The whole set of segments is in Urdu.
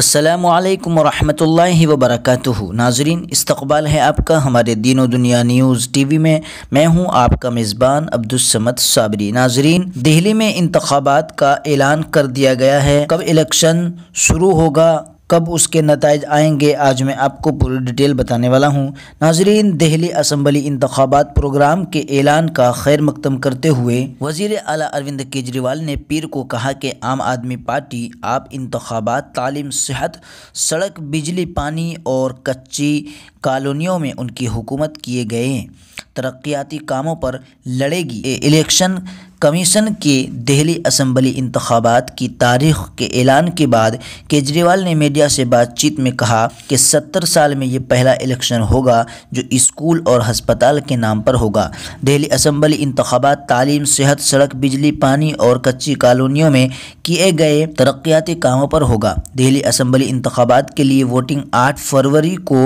السلام علیکم ورحمۃ اللہ وبرکاتہ ناظرین استقبال ہے آپ کا ہمارے دین و دنیا نیوز ٹی وی میں میں ہوں آپ کا میزبان عبدالسمت صابری ناظرین دہلی میں انتخابات کا اعلان کر دیا گیا ہے کب الیکشن شروع ہوگا کب اس کے نتائج آئیں گے آج میں آپ کو پوری ڈیٹیل بتانے والا ہوں ناظرین دہلی اسمبلی انتخابات پروگرام کے اعلان کا خیر مقدم کرتے ہوئے وزیر اعلیٰ اروند کیجریوال نے پیر کو کہا کہ عام آدمی پارٹی آپ انتخابات تعلیم صحت سڑک بجلی پانی اور کچی کالونیوں میں ان کی حکومت کیے گئے ترقیاتی کاموں پر لڑے گی الیکشن کمیشن کے دہلی اسمبلی انتخابات کی تاریخ کے اعلان کے بعد کیجریوال نے میڈیا سے بات چیت میں کہا کہ ستر سال میں یہ پہلا الیکشن ہوگا جو اسکول اور ہسپتال کے نام پر ہوگا دہلی اسمبلی انتخابات تعلیم صحت سڑک بجلی پانی اور کچی کالونیوں میں کیے گئے ترقیاتی کاموں پر ہوگا دہلی اسمبلی انتخابات کے لیے ووٹنگ آٹھ فروری کو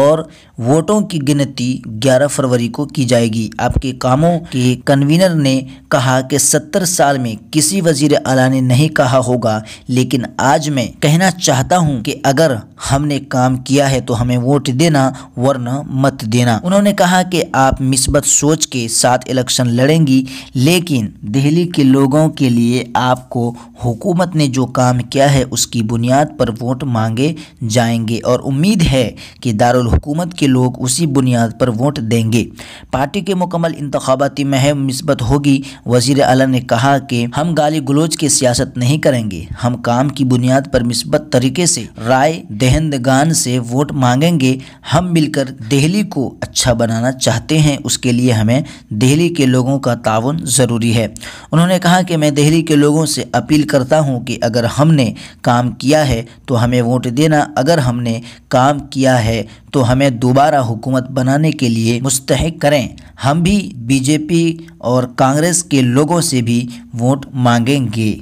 اور ووٹوں کی گنتی گیارہ فروری کو کی جائے گی آپ کے کاموں کے کنوینر نے کہا کہ ستر سال میں کسی وزیر اعلیٰ نے نہیں کہا ہوگا لیکن آج میں کہنا چاہتا ہوں کہ اگر ہم نے کام کیا ہے تو ہمیں ووٹ دینا ورنہ مت دینا انہوں نے کہا کہ آپ مثبت سوچ کے ساتھ الیکشن لڑیں گی لیکن دہلی کے لوگوں کے لیے آپ کو حکومت نے جو کام کیا ہے اس کی بنیاد پر ووٹ مانگے جائیں گے اور امید ہے کہ دارالحکومت کے لوگ اسی بنیاد پر ووٹ دیں گے پارٹی کے مکمل انتخاباتی مہم مثبت ہوگی وزیر وزیر اعلیٰ نے کہا کہ ہم گالی گلوچ کی سیاست نہیں کریں گے ہم کام کی بنیاد پر مثبت طریقے سے رائے دہندگان سے ووٹ مانگیں گے ہم مل کر دہلی کو اچھا بنانا چاہتے ہیں اس کے لیے ہمیں دہلی کے لوگوں کا تعاون ضروری ہے انہوں نے کہا کہ میں دہلی کے لوگوں سے اپیل کرتا ہوں کہ اگر ہم نے کام کیا ہے تو ہمیں ووٹ دینا اگر ہم نے کام کیا ہے تو ہمیں دوبارہ حکومت بنانے کے لیے مستحق کریں ہم بھی بی جے پی اور کانگریس کے لوگوں سے بھی ووٹ مانگیں گے